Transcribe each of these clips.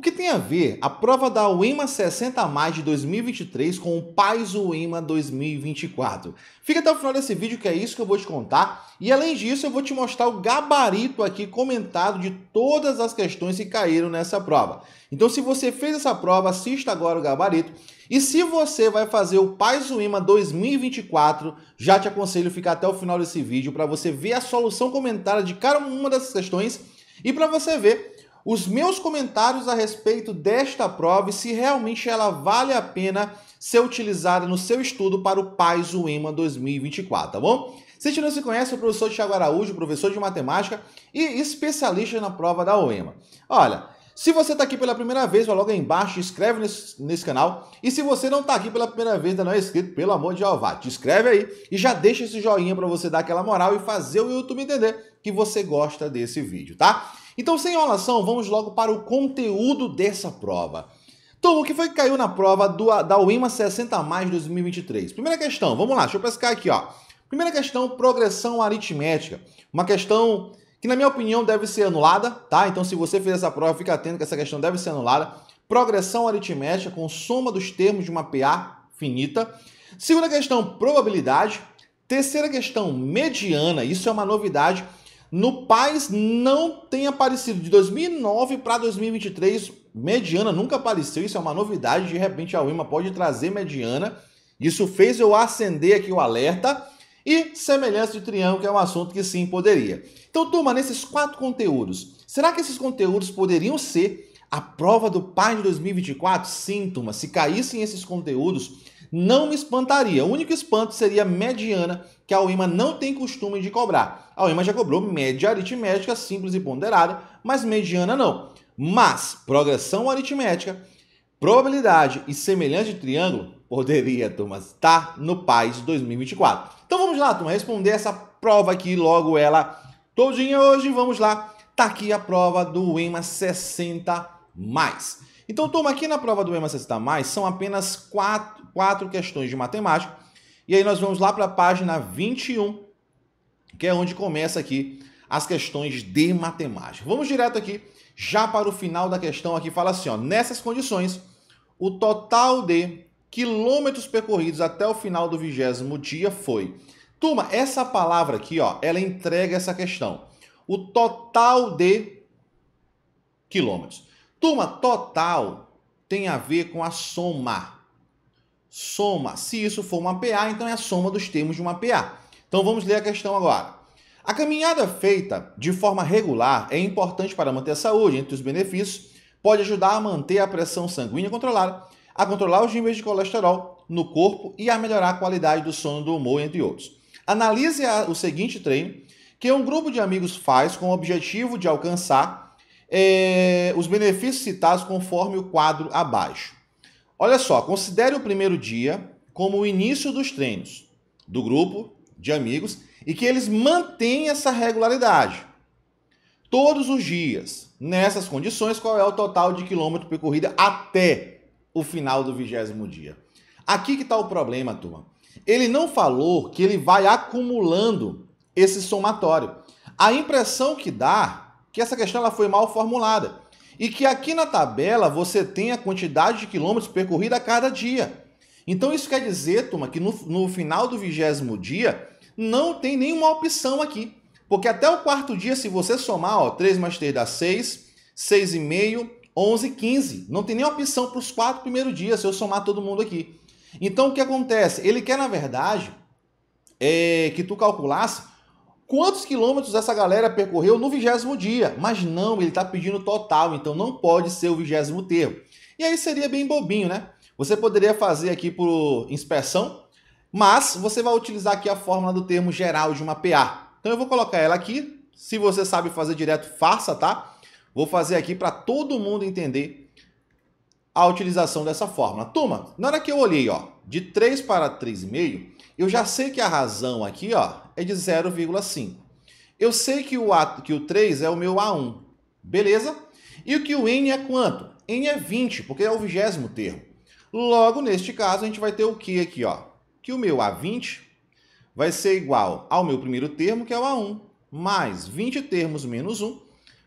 O que tem a ver a prova da UEMA 60 mais de 2023 com o Pais UEMA 2024? Fica até o final desse vídeo que é isso que eu vou te contar. E além disso, eu vou te mostrar o gabarito aqui comentado de todas as questões que caíram nessa prova. Então, se você fez essa prova, assista agora o gabarito. E se você vai fazer o Pais UEMA 2024, já te aconselho a ficar até o final desse vídeo para você ver a solução comentada de cada uma dessas questões e para você ver os meus comentários a respeito desta prova e se realmente ela vale a pena ser utilizada no seu estudo para o PAIS UEMA 2024, tá bom? Se você não se conhece, eu sou o professor Tiago Araújo, professor de matemática e especialista na prova da UEMA. Olha, se você está aqui pela primeira vez, vai logo aí embaixo, se inscreve nesse, nesse, canal. E se você não está aqui pela primeira vez, ainda não é inscrito, pelo amor de Jeová, te inscreve aí e já deixa esse joinha para você dar aquela moral e fazer o YouTube entender que você gosta desse vídeo, tá? Então, sem enrolação, vamos logo para o conteúdo dessa prova. Então, o que foi que caiu na prova do, da UIMA 60 mais 2023? Primeira questão, vamos lá, deixa eu pescar aqui, ó. Primeira questão, progressão aritmética. Uma questão que, na minha opinião, deve ser anulada, tá? Então, se você fez essa prova, fica atento que essa questão deve ser anulada. Progressão aritmética com soma dos termos de uma PA finita. Segunda questão, probabilidade. Terceira questão, mediana. Isso é uma novidade no PAIS não tem aparecido. De 2009 para 2023, mediana nunca apareceu. Isso é uma novidade. De repente, a UIMA pode trazer mediana. Isso fez eu acender aqui o alerta. E semelhança de triângulo, que é um assunto que sim poderia. Então, turma, nesses quatro conteúdos, será que esses conteúdos poderiam ser a prova do PAI de 2024? Sim, turma. Se caíssem esses conteúdos, não me espantaria. O único espanto seria a mediana, que a UEMA não tem costume de cobrar. A UEMA já cobrou média aritmética simples e ponderada, mas mediana não. Mas progressão aritmética, probabilidade e semelhança de triângulo poderia, turma, estar no PAIS 2024. Então vamos lá, turma, responder essa prova aqui logo ela todinha hoje. Vamos lá. Tá aqui a prova do UEMA 60 mais. Então, toma aqui na prova do Emacestar tá Mais, são apenas quatro, quatro questões de matemática. E aí nós vamos lá para a página 21, que é onde começa aqui as questões de matemática. Vamos direto aqui, já para o final da questão aqui, fala assim, ó, nessas condições, o total de quilômetros percorridos até o final do vigésimo dia foi. Turma, essa palavra aqui, ó, ela entrega essa questão. O total de quilômetros. Turma, total tem a ver com a soma. Soma. Se isso for uma PA, então é a soma dos termos de uma PA. Então vamos ler a questão agora. A caminhada feita de forma regular é importante para manter a saúde. Entre os benefícios, pode ajudar a manter a pressão sanguínea controlada, a controlar os níveis de colesterol no corpo e a melhorar a qualidade do sono do humor, entre outros. Analise o seguinte treino que um grupo de amigos faz com o objetivo de alcançar é, os benefícios citados conforme o quadro abaixo. Olha só, considere o primeiro dia como o início dos treinos do grupo de amigos e que eles mantenham essa regularidade. Todos os dias, nessas condições, qual é o total de quilômetro percorrido até o final do vigésimo dia? Aqui que está o problema, turma. Ele não falou que ele vai acumulando esse somatório. A impressão que dá que essa questão ela foi mal formulada. E que aqui na tabela você tem a quantidade de quilômetros percorrida a cada dia. Então isso quer dizer, turma, que no, no final do vigésimo dia não tem nenhuma opção aqui. Porque até o quarto dia, se você somar, ó, 3 mais 3 dá 6, 6,5, 11, 15. Não tem nenhuma opção para os quatro primeiros dias, se eu somar todo mundo aqui. Então o que acontece? Ele quer, na verdade, é, que tu calculasse quantos quilômetros essa galera percorreu no vigésimo dia, mas não, ele está pedindo total, então não pode ser o vigésimo termo. E aí seria bem bobinho, né? Você poderia fazer aqui por inspeção, mas você vai utilizar aqui a fórmula do termo geral de uma PA. Então eu vou colocar ela aqui, se você sabe fazer direto, faça, tá? Vou fazer aqui para todo mundo entender a utilização dessa fórmula. Turma, na hora que eu olhei, ó, de 3 para 3,5, eu já sei que a razão aqui, ó, é de 0,5. Eu sei que o, a, que o 3 é o meu A1, beleza? E que o N é quanto? N é 20, porque é o vigésimo termo. Logo, neste caso, a gente vai ter o que aqui? Ó? Que o meu A20 vai ser igual ao meu primeiro termo, que é o A1, mais 20 termos menos 1,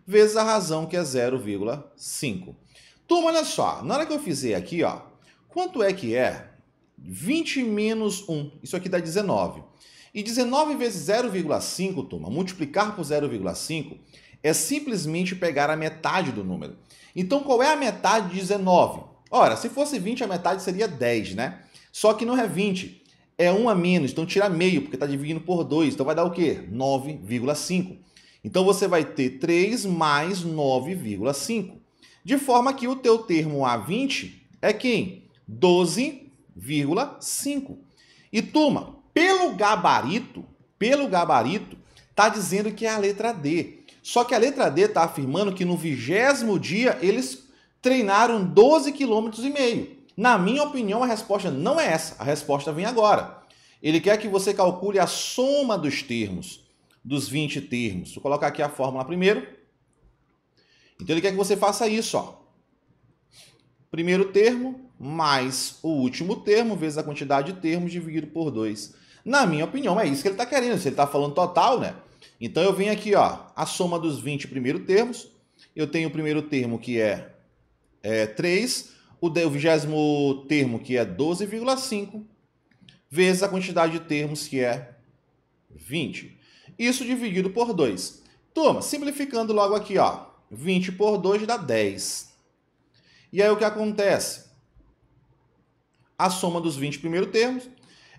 vezes a razão, que é 0,5. Turma, olha só, na hora que eu fizer aqui, ó, quanto é que é 20 menos 1? Isso aqui dá 19. E 19 vezes 0,5, turma, multiplicar por 0,5 é simplesmente pegar a metade do número. Então, qual é a metade de 19? Ora, se fosse 20, a metade seria 10, né? Só que não é 20, é 1 a menos, então tira meio, porque está dividindo por 2, então vai dar o quê? 9,5. Então você vai ter 3 mais 9,5. De forma que o teu termo A20 é quem? 12,5. E turma, pelo gabarito, pelo gabarito, está dizendo que é a letra D. Só que a letra D está afirmando que no vigésimo dia eles treinaram 12 quilômetros e meio. Na minha opinião, a resposta não é essa. A resposta vem agora. Ele quer que você calcule a soma dos termos, dos 20 termos. Vou colocar aqui a fórmula primeiro. Então ele quer que você faça isso, ó. Primeiro termo mais o último termo vezes a quantidade de termos dividido por 2. Na minha opinião, é isso que ele está querendo. Se ele está falando total, né? Então eu venho aqui, ó, a soma dos 20 primeiros termos. Eu tenho o primeiro termo que é, é 3, o, vigésimo termo que é 12,5, vezes a quantidade de termos que é 20. Isso dividido por 2. Turma, simplificando logo aqui, ó, 20 por 2 dá 10. E aí o que acontece? A soma dos 20 primeiros termos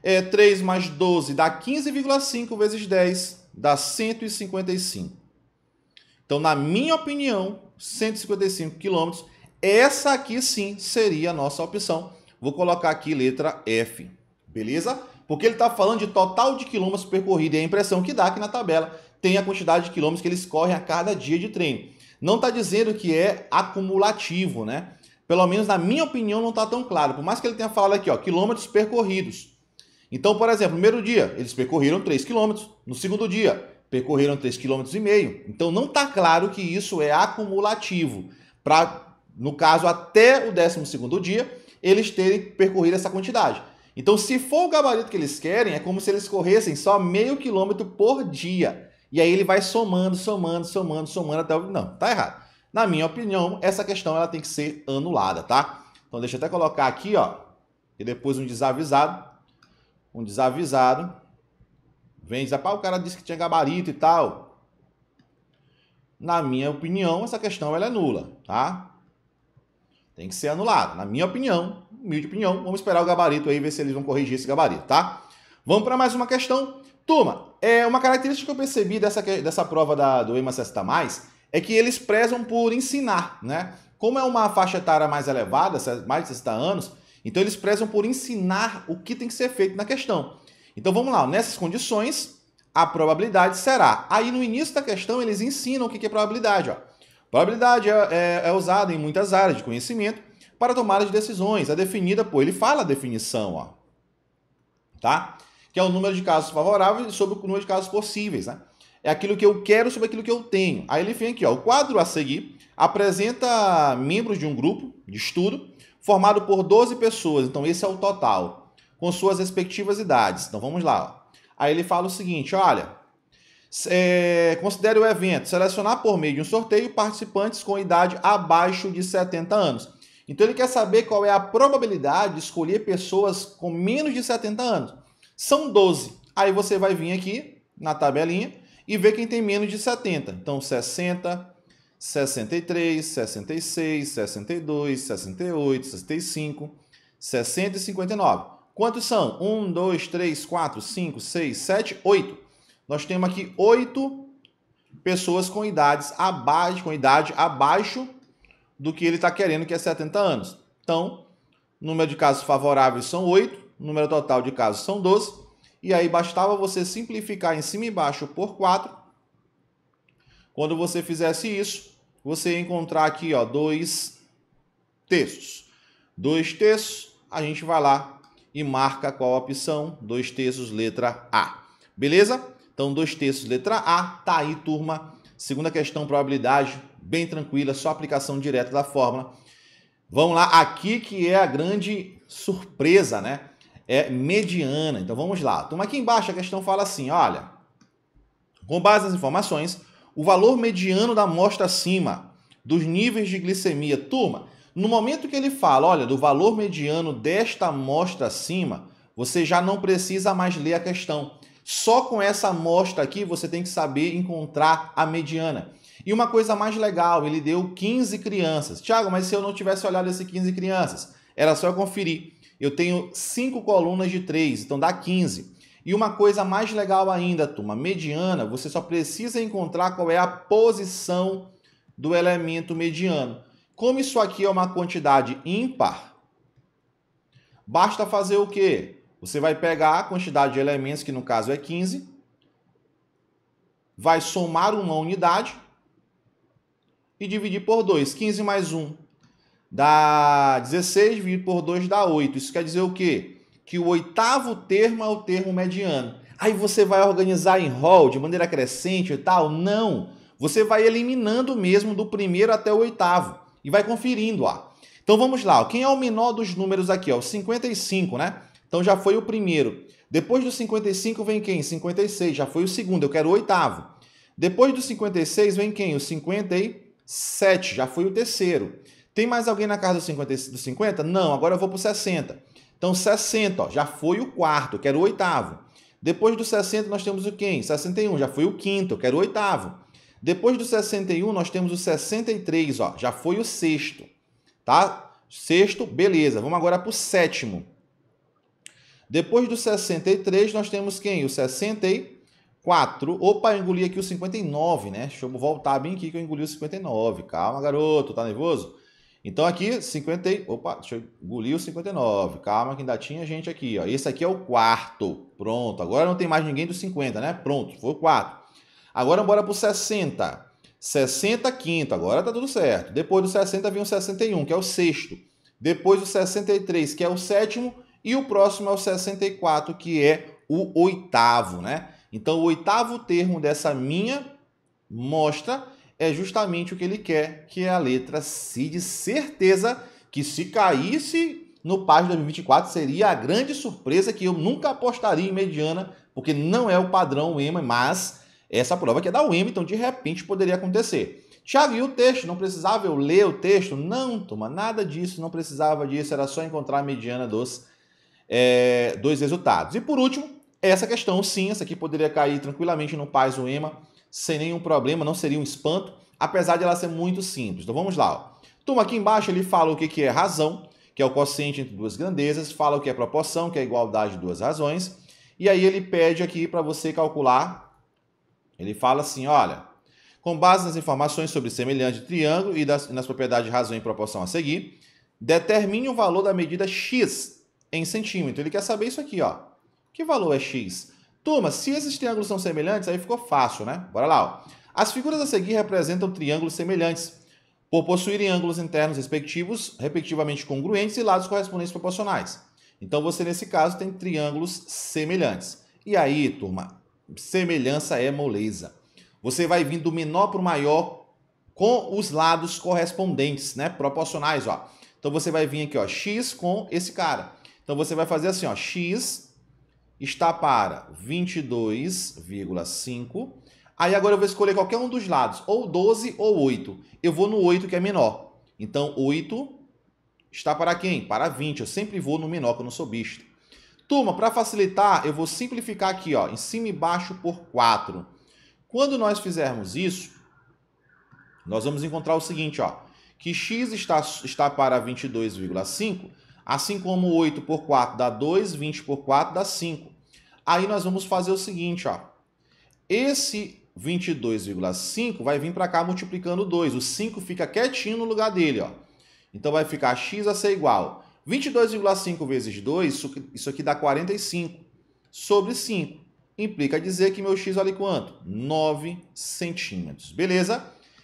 é, 3 mais 12 dá 15,5 vezes 10 dá 155. Então, na minha opinião, 155 quilômetros, essa aqui sim seria a nossa opção. Vou colocar aqui letra F, beleza? Porque ele está falando de total de quilômetros percorridos e a impressão que dá aqui é na tabela tem a quantidade de quilômetros que eles correm a cada dia de treino. Não está dizendo que é acumulativo, né? Pelo menos na minha opinião não está tão claro. Por mais que ele tenha falado aqui, ó, quilômetros percorridos. Então, por exemplo, no primeiro dia eles percorreram 3 km, no segundo dia percorreram 3,5 km. Então não está claro que isso é acumulativo. Para, no caso, até o 12 dia, eles terem percorrido essa quantidade. Então, se for o gabarito que eles querem, é como se eles corressem só meio quilômetro por dia. E aí ele vai somando, somando, somando, somando até o. Não, tá errado. Na minha opinião, essa questão ela tem que ser anulada, tá? Então deixa eu até colocar aqui, ó. E depois um desavisado um desavisado, vem dizer, pá, o cara disse que tinha gabarito e tal. Na minha opinião, essa questão ela é nula, tá? Tem que ser anulada. Na minha opinião, humilde opinião, vamos esperar o gabarito aí, ver se eles vão corrigir esse gabarito, tá? Vamos para mais uma questão. Turma, é uma característica que eu percebi dessa, dessa prova da, do EMA Cesta Mais é que eles prezam por ensinar, né? Como é uma faixa etária mais elevada, mais de 60 anos, então eles prezam por ensinar o que tem que ser feito na questão. Então vamos lá, nessas condições, a probabilidade será. Aí no início da questão eles ensinam o que é probabilidade. Ó. Probabilidade é, é, é usada em muitas áreas de conhecimento para tomar as decisões. É definida, pô, ele fala a definição, ó, tá? Que é o número de casos favoráveis sobre o número de casos possíveis, né? É aquilo que eu quero sobre aquilo que eu tenho. Aí ele vem aqui, ó, o quadro a seguir apresenta membros de um grupo de estudo formado por 12 pessoas, então esse é o total, com suas respectivas idades. Então vamos lá. Aí ele fala o seguinte: olha, é, considere o evento, selecionar por meio de um sorteio participantes com idade abaixo de 70 anos. Então ele quer saber qual é a probabilidade de escolher pessoas com menos de 70 anos. São 12. Aí você vai vir aqui na tabelinha e ver quem tem menos de 70. Então 60, 63, 66, 62, 68, 65, 60 e 59. Quantos são? 1, 2, 3, 4, 5, 6, 7, 8. Nós temos aqui 8 pessoas com idades abaixo, com idade abaixo do que ele está querendo, que é 70 anos. Então, número de casos favoráveis são 8, número total de casos são 12. E aí bastava você simplificar em cima e embaixo por 4. Quando você fizesse isso, você encontrar aqui ó, dois terços. Dois textos, a gente vai lá e marca qual a opção, dois terços, letra A. Beleza? Então, dois terços, letra A, tá aí, turma. Segunda questão, probabilidade, bem tranquila, só aplicação direta da fórmula. Vamos lá, aqui que é a grande surpresa, né? É mediana. Então, vamos lá. Turma, aqui embaixo a questão fala assim, olha, com base nas informações, o valor mediano da amostra acima dos níveis de glicemia. Turma, no momento que ele fala, olha, do valor mediano desta amostra acima, você já não precisa mais ler a questão. Só com essa amostra aqui você tem que saber encontrar a mediana. E uma coisa mais legal, ele deu 15 crianças. Tiago, mas se eu não tivesse olhado esse 15 crianças, era só eu conferir. Eu tenho 5 colunas de 3, então dá 15. E uma coisa mais legal ainda, turma, mediana, você só precisa encontrar qual é a posição do elemento mediano. Como isso aqui é uma quantidade ímpar, basta fazer o quê? Você vai pegar a quantidade de elementos, que no caso é 15, vai somar uma unidade e dividir por 2. 15 mais 1 dá 16, dividido por 2 dá 8. Isso quer dizer o quê? que o oitavo termo é o termo mediano. Aí você vai organizar em rol de maneira crescente e tal? Não. Você vai eliminando mesmo do primeiro até o oitavo e vai conferindo lá. Então vamos lá, quem é o menor dos números aqui? Ó? 55, né? Então já foi o primeiro. Depois do 55 vem quem? 56, já foi o segundo, eu quero o oitavo. Depois do 56 vem quem? O 57, já foi o terceiro. Tem mais alguém na casa do 50? Não, agora eu vou para o 60. Então, 60 ó, já foi o quarto, quero o oitavo. Depois do 60, nós temos o quem? 61, já foi o quinto, quero o oitavo. Depois do 61, nós temos o 63, ó, já foi o sexto, tá? Sexto, beleza. Vamos agora para o sétimo. Depois do 63, nós temos quem? O 64. Opa, eu engoli aqui o 59, né? Deixa eu voltar bem aqui que eu engoli o 59. Calma, garoto, tá nervoso? Então aqui, 50, opa, deixa eu engolir o 59. Calma que ainda tinha gente aqui, ó. Esse aqui é o quarto. Pronto. Agora não tem mais ninguém dos 50, né? Pronto, foi o quarto. Agora bora para o 60. 60 quinto, agora tá tudo certo. Depois do 60 vem o 61, que é o sexto. Depois o 63, que é o sétimo, e o próximo é o 64, que é o oitavo, né? Então o oitavo termo dessa minha mostra é justamente o que ele quer, que é a letra C de certeza, que se caísse no PAS 2024 seria a grande surpresa que eu nunca apostaria em mediana, porque não é o padrão EMA, mas essa prova que é da UEMA, então de repente poderia acontecer. Já viu o texto? Não precisava eu ler o texto? Não, toma, nada disso, não precisava disso, era só encontrar a mediana dos, é, dos resultados. E por último, essa questão, sim, essa aqui poderia cair tranquilamente no PAS EMA, sem nenhum problema, não seria um espanto, apesar de ela ser muito simples. Então vamos lá. Ó. Turma, aqui embaixo ele fala o que é razão, que é o quociente entre duas grandezas, fala o que é proporção, que é a igualdade de duas razões, e aí ele pede aqui para você calcular, ele fala assim, olha, com base nas informações sobre semelhante triângulo e das, nas propriedades de razão e proporção a seguir, determine o valor da medida x em centímetro. Ele quer saber isso aqui, ó. Que valor é x? Turma, se esses triângulos são semelhantes, aí ficou fácil, né? Bora lá, ó. As figuras a seguir representam triângulos semelhantes, por possuírem ângulos internos respectivos, respectivamente congruentes e lados correspondentes proporcionais. Então você, nesse caso, tem triângulos semelhantes. E aí, turma, semelhança é moleza. Você vai vir do menor para o maior com os lados correspondentes, né? Proporcionais, ó. Então você vai vir aqui, ó, x com esse cara. Então você vai fazer assim, ó, x está para 22,5. Aí agora eu vou escolher qualquer um dos lados, ou 12 ou 8. Eu vou no 8 que é menor. Então 8 está para quem? Para 20. Eu sempre vou no menor que eu não sou bista. Turma, para facilitar, eu vou simplificar aqui, ó, em cima e baixo por 4. Quando nós fizermos isso, nós vamos encontrar o seguinte, ó, que x está, está para 22,5 Assim como 8 por 4 dá 2, 20 por 4 dá 5. Aí nós vamos fazer o seguinte, ó. Esse 22,5 vai vir para cá multiplicando 2. O 5 fica quietinho no lugar dele, ó. Então vai ficar x a ser igual. 22,5 vezes 2, isso aqui dá 45 sobre 5. Implica dizer que meu x vale quanto? 9 centímetros, beleza?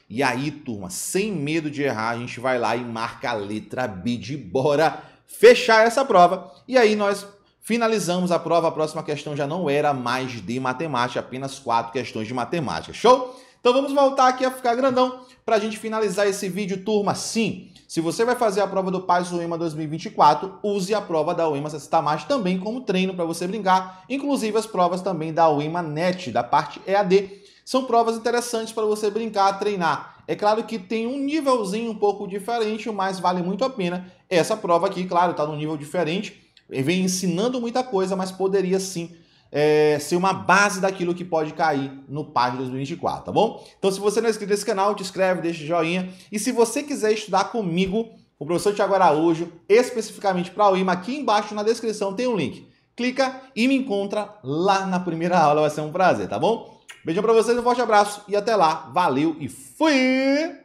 E aí, turma, sem medo de errar, a gente vai lá e marca a letra B de bora fechar essa prova. E aí nós finalizamos a prova. A próxima questão já não era mais de matemática, apenas quatro questões de matemática. Show? Então vamos voltar aqui a ficar grandão para a gente finalizar esse vídeo, turma. Sim, se você vai fazer a prova do Paz UEMA 2024, use a prova da UEMA tá Sestamate também como treino para você brincar. Inclusive as provas também da UEMA NET, da parte EAD. São provas interessantes para você brincar, treinar é claro que tem um nívelzinho um pouco diferente, mas vale muito a pena. Essa prova aqui, claro, está num nível diferente, vem ensinando muita coisa, mas poderia sim é, ser uma base daquilo que pode cair no PAG 2024, tá bom? Então, se você não é inscrito nesse canal, te inscreve, deixa o joinha. E se você quiser estudar comigo, o professor Tiago Araújo, especificamente para o IMA, aqui embaixo na descrição tem um link. Clica e me encontra lá na primeira aula, vai ser um prazer, tá bom? Beijão pra vocês, um forte abraço e até lá. Valeu e fui!